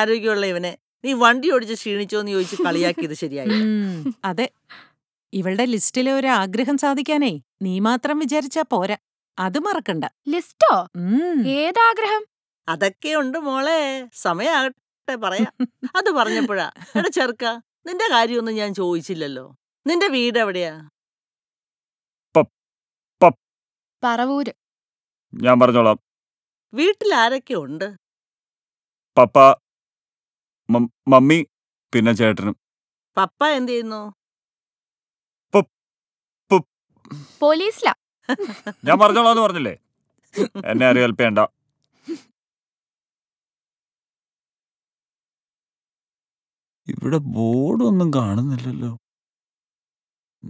ആരോഗ്യമുള്ള ഇവനെ നീ വണ്ടി ഓടിച്ച് ക്ഷീണിച്ചോ എന്ന് ചോദിച്ച് കളിയാക്കിയത് ശരിയായി അതെ ഇവളുടെ ലിസ്റ്റിലെ ഒരു ആഗ്രഹം സാധിക്കാനേ നീ മാത്രം വിചാരിച്ചാ പോരാ അത് മറക്കണ്ട ലിസ്റ്റോ ഏതാഗ്രഹം അതൊക്കെ ഉണ്ട് മോളെ സമയാകട്ടെ പറയാ അത് പറഞ്ഞപ്പോഴാ എടാ ചെറുക്ക നിന്റെ കാര്യമൊന്നും ഞാൻ ചോദിച്ചില്ലല്ലോ നിന്റെ വീട് എവിടെയാ പറവൂര് ഞാൻ പറഞ്ഞോളാം വീട്ടിൽ ആരൊക്കെ ഉണ്ട് പപ്പാ മമ്മി പിന്നെ ചേട്ടനും പപ്പ എന്ത് ചെയ്യുന്നു ഞാൻ പറഞ്ഞോളാന്ന് പറഞ്ഞില്ലേ എന്നെ ആരും കൽപ്പേണ്ട ചെയ്യണ്ട ഇവിടെ ഒന്നും കാണുന്നില്ലല്ലോ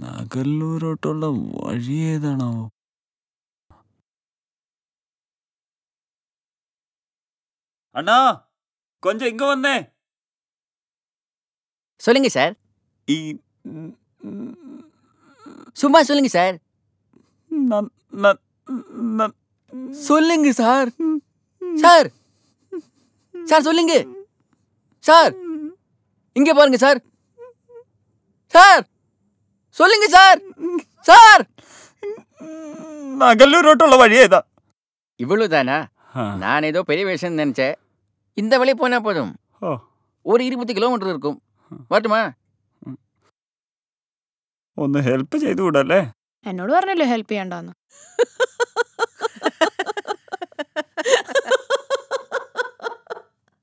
നഗല്ലൂരോട്ടുള്ള വഴി ഏതാണാവോ അണ്ണാ കൊഞ്ചം ഇങ്ങ വന്നേ சொல்லுங்க சார் சும்மா சொல்லுங்க சார் சொல்லுங்க சார் சார் சார் சொல்லுங்க சார் இங்க பாருங்க சார் சார் சொல்லுங்க சார் சார் நான் கல்லூர் ரோட்டோட வழியே தான் இவ்வளவு தானா நான் ஏதோ பெரிய விஷயம் நினைச்சேன் இந்த வழி போனா போதும் ஒரு இருபத்தி கிலோமீட்டர் இருக்கும் മാറ്റുമാ ഒന്ന് ഹെൽപ്പ് ചെയ്തുകൂടല്ലേ എന്നോട് പറഞ്ഞല്ലോ ഹെൽപ്പ് ചെയ്യണ്ടെന്ന്